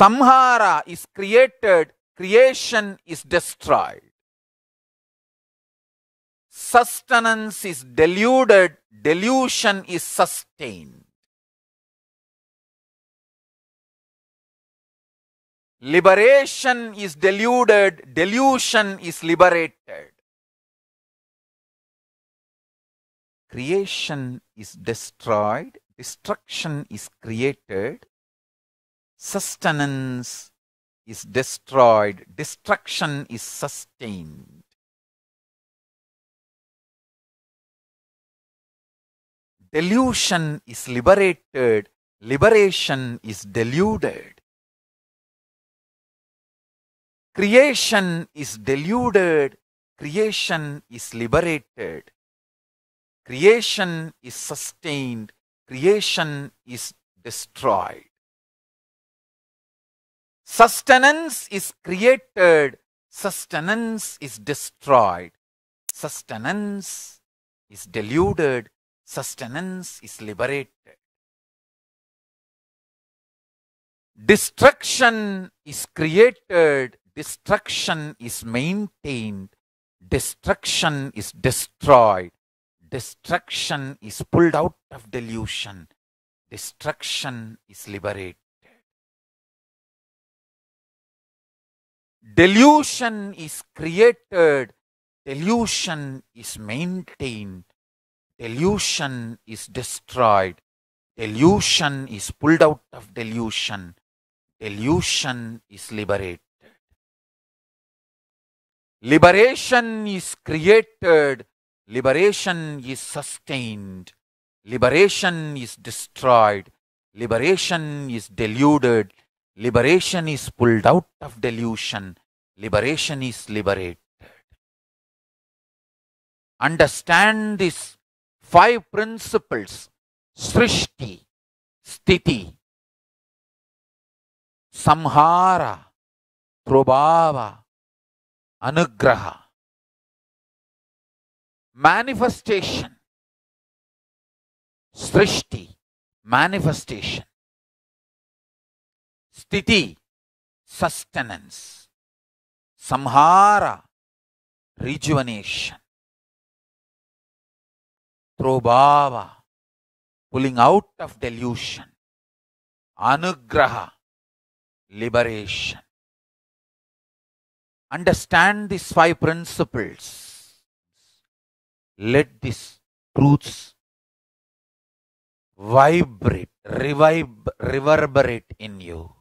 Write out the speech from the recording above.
Samhara is created, creation is destroyed. Sustenance is deluded, delusion is sustained. Liberation is deluded, delusion is liberated. Creation is destroyed, destruction is created, Sustenance is destroyed, destruction is sustained. Delusion is liberated, liberation is deluded. Creation is deluded, creation is liberated. Creation is sustained, creation is destroyed. Sustenance is created, sustenance is destroyed, sustenance is deluded, sustenance is liberated. Destruction is created, destruction is maintained, destruction is destroyed, destruction is pulled out of delusion, destruction is liberated. delusion is created, delusion is maintained, delusion is destroyed, delusion is pulled out of delusion, delusion is liberated. Liberation is created, liberation is sustained, liberation is destroyed, liberation is deluded, liberation is pulled out of delusion, liberation is liberated. Understand these five principles Srishti, Stiti, Samhara, Prabhava, Anugraha. Manifestation, Srishti, manifestation. Stiti, sustenance. Samhara, rejuvenation. Through pulling out of delusion. Anugraha, liberation. Understand these five principles. Let these truths vibrate, revive, reverberate in you.